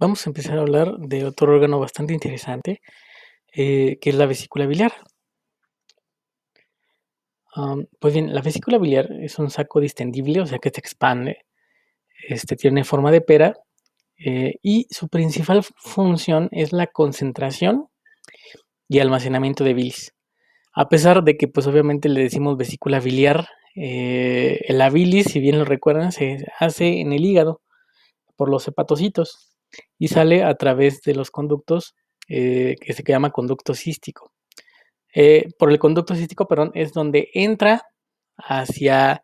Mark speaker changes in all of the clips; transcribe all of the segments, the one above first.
Speaker 1: vamos a empezar a hablar de otro órgano bastante interesante, eh, que es la vesícula biliar. pues bien, la vesícula biliar es un saco distendible, o sea que se expande, este, tiene forma de pera eh, y su principal función es la concentración y almacenamiento de bilis. A pesar de que pues obviamente le decimos vesícula biliar, eh, la bilis, si bien lo recuerdan, se hace en el hígado por los hepatocitos y sale a través de los conductos eh, que se llama conducto cístico. Eh, por el conducto cístico, perdón, es donde entra hacia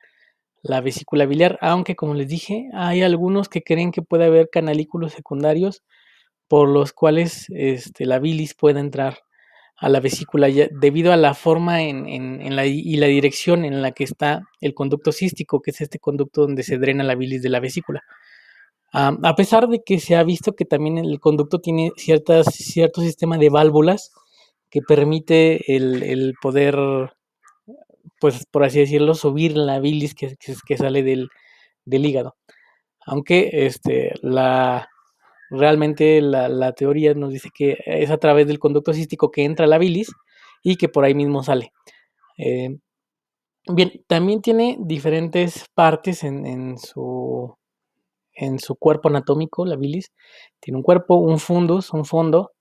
Speaker 1: la vesícula biliar, aunque como les dije, hay algunos que creen que puede haber canalículos secundarios por los cuales este, la bilis puede entrar a la vesícula debido a la forma y la dirección en la que está el conducto cístico, que es este conducto donde se drena la bilis de la vesícula a pesar de que se ha visto que también el conducto tiene ciertas, cierto sistema de válvulas que permite el, poder, pues por así decirlo, subir la bilis que, sale del, hígado. Aunque este, la, realmente la, teoría nos dice que es a través del conducto cístico que entra la bilis y que por ahí mismo sale. Eh, bien, también tiene diferentes partes en su en su cuerpo anatómico, la bilis, tiene un cuerpo, un fundus, un fondo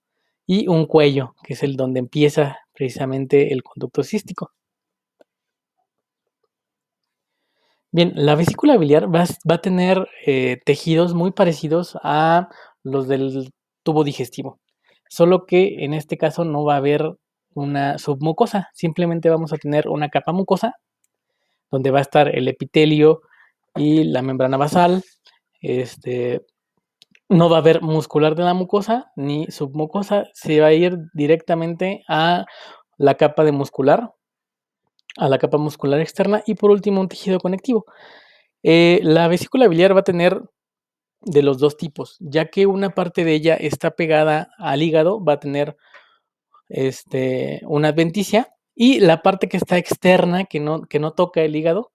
Speaker 1: y un cuello, que es el donde empieza precisamente el conducto cístico. Bien, la vesícula biliar va, a tener eh, tejidos muy parecidos a los del tubo digestivo, solo que en este caso no va a haber una submucosa, simplemente vamos a tener una capa mucosa donde va a estar el epitelio y la membrana basal, este, no va a haber muscular de la mucosa ni submucosa, se va a ir directamente a la capa de muscular, a la capa muscular externa y por último un tejido conectivo. Eh, la vesícula biliar va a tener de los dos tipos, ya que una parte de ella está pegada al hígado, va a tener este, una adventicia, y la parte que está externa, que no, que no toca el hígado,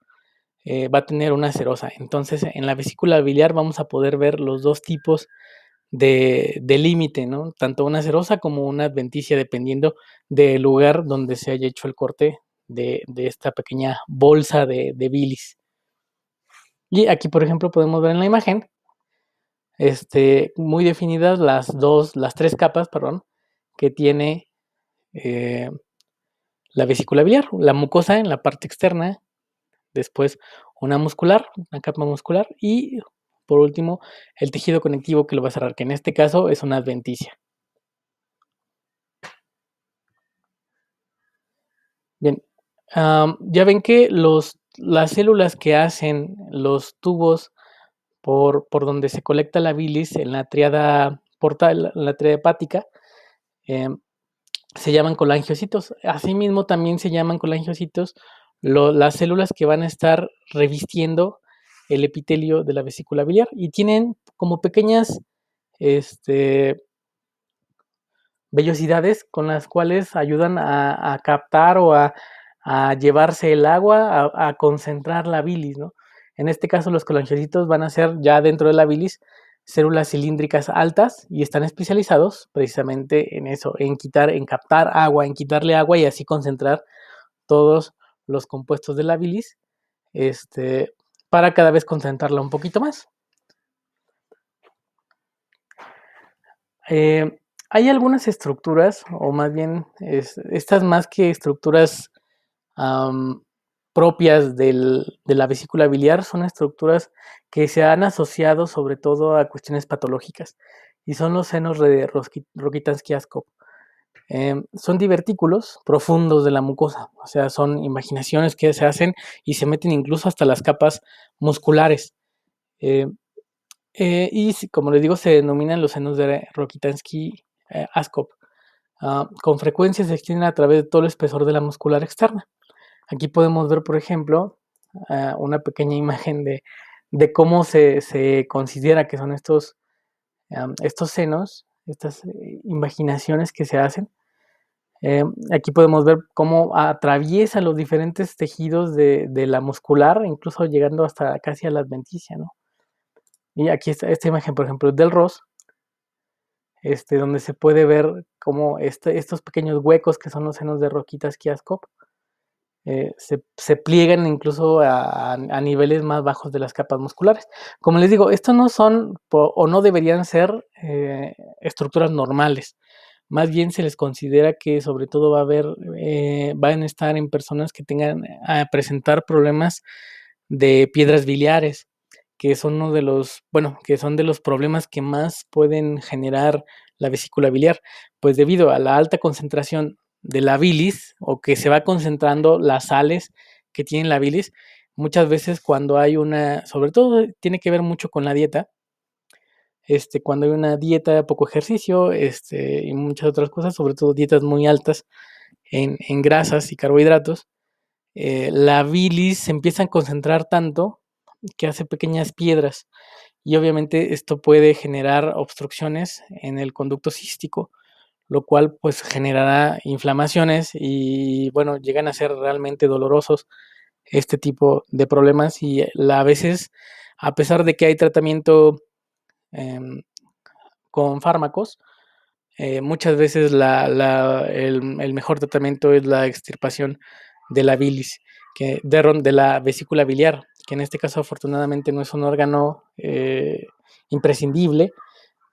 Speaker 1: eh, va a tener una serosa. Entonces, en la vesícula biliar vamos a poder ver los dos tipos de, límite, ¿no? Tanto una serosa como una adventicia, dependiendo del lugar donde se haya hecho el corte de, esta pequeña bolsa de, de, bilis. Y aquí, por ejemplo, podemos ver en la imagen este, muy definidas las dos, las tres capas, perdón, que tiene eh, la vesícula biliar, la mucosa en la parte externa, después una muscular, una capa muscular y por último el tejido conectivo que lo va a cerrar, que en este caso es una adventicia. Bien, ya ven que las células que hacen los tubos por, donde se colecta la bilis en la triada portal, la triada hepática, em, se llaman colangiocitos. Asimismo, también se llaman colangiocitos las células que van a estar revistiendo el epitelio de la vesícula biliar y tienen como pequeñas este, vellosidades con las cuales ayudan a, captar o a, llevarse el agua, a, concentrar la bilis. ¿no? En este caso los colangiocitos van a ser ya dentro de la bilis células cilíndricas altas y están especializados precisamente en eso, en quitar, en captar agua, en quitarle agua y así concentrar todos los compuestos de la bilis este, para cada vez concentrarla un poquito más. Eh, hay algunas estructuras, o más bien estas más que estructuras propias de la vesícula biliar, son estructuras que se han asociado sobre todo a cuestiones patológicas y son los senos de rokitansky Em, son divertículos profundos de la mucosa, o sea, son imaginaciones que se hacen y se meten incluso hasta las capas musculares. Eh, eh, y como les digo, se denominan los senos de rokitansky eh, ascop ah, con frecuencia se extienden a través de todo el espesor de la muscular externa. Aquí podemos ver, por ejemplo, ah, una pequeña imagen de, cómo se, considera que son estos, ah, estos senos estas eh, imaginaciones que se hacen. Eh, aquí podemos ver cómo atraviesa los diferentes tejidos de, la muscular, incluso llegando hasta casi a la adventicia, Y aquí está esta imagen, por ejemplo, del ross este, donde se puede ver cómo este, estos pequeños huecos que son los senos de Roquitas Kiaskop eh, se, se, pliegan incluso a, niveles más bajos de las capas musculares. Como les digo, estos no son o no deberían ser eh, estructuras normales. Más bien se les considera que sobre todo va a haber, eh, van a estar en personas que tengan a presentar problemas de piedras biliares, que son uno de los, bueno, que son de los problemas que más pueden generar la vesícula biliar, pues debido a la alta concentración de la bilis o que se va concentrando las sales que tiene la bilis. Muchas veces cuando hay una, sobre todo tiene que ver mucho con la dieta, este, cuando hay una dieta, poco ejercicio este, y muchas otras cosas, sobre todo dietas muy altas en, grasas y carbohidratos, eh, la bilis se empieza a concentrar tanto que hace pequeñas piedras y obviamente esto puede generar obstrucciones en el conducto cístico lo cual pues generará inflamaciones y bueno, llegan a ser realmente dolorosos este tipo de problemas y a veces, a pesar de que hay tratamiento em, con fármacos, eh, muchas veces el, mejor tratamiento es la extirpación de la bilis, que, de, la vesícula biliar, que en este caso afortunadamente no es un órgano eh, imprescindible,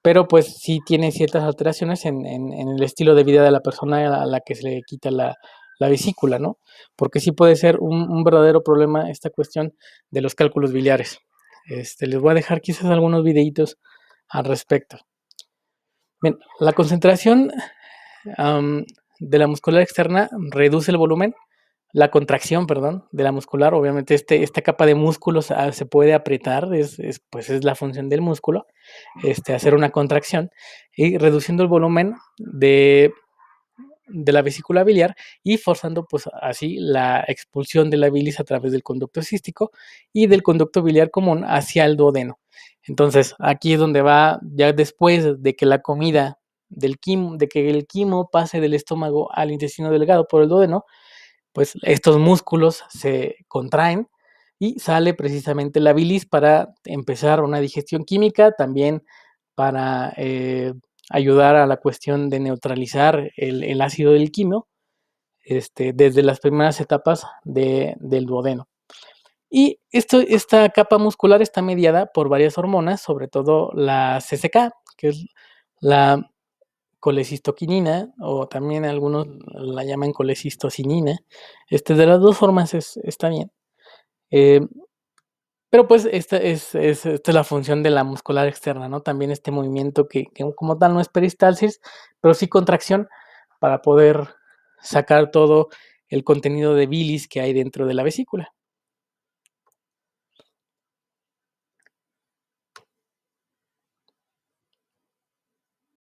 Speaker 1: pero pues sí tiene ciertas alteraciones en, el estilo de vida de la persona a la que se le quita la, vesícula, ¿no? Porque sí puede ser un, verdadero problema esta cuestión de los cálculos biliares. Este, les voy a dejar quizás algunos videitos al respecto. Bien, la concentración de la muscular externa reduce el volumen la contracción, perdón, de la muscular. Obviamente este, esta capa de músculos ah, se, puede apretar, es, pues es la función del músculo, este, hacer una contracción y reduciendo el volumen de, de la vesícula biliar y forzando pues así la expulsión de la bilis a través del conducto cístico y del conducto biliar común hacia el duodeno. Entonces aquí es donde va ya después de que la comida del quimo, de que el quimo pase del estómago al intestino delgado por el duodeno, pues estos músculos se contraen y sale precisamente la bilis para empezar una digestión química, también para eh, ayudar a la cuestión de neutralizar el, ácido del quimio este, desde las primeras etapas del duodeno. Y esto, esta capa muscular está mediada por varias hormonas, sobre todo la CCK, que es la colecistoquinina o también algunos la llaman colecistocinina. Este, de las dos formas está bien. Em, pero pues esta es, esta la función de la muscular externa, ¿no? También este movimiento que, que como tal no es peristalsis, pero sí contracción para poder sacar todo el contenido de bilis que hay dentro de la vesícula.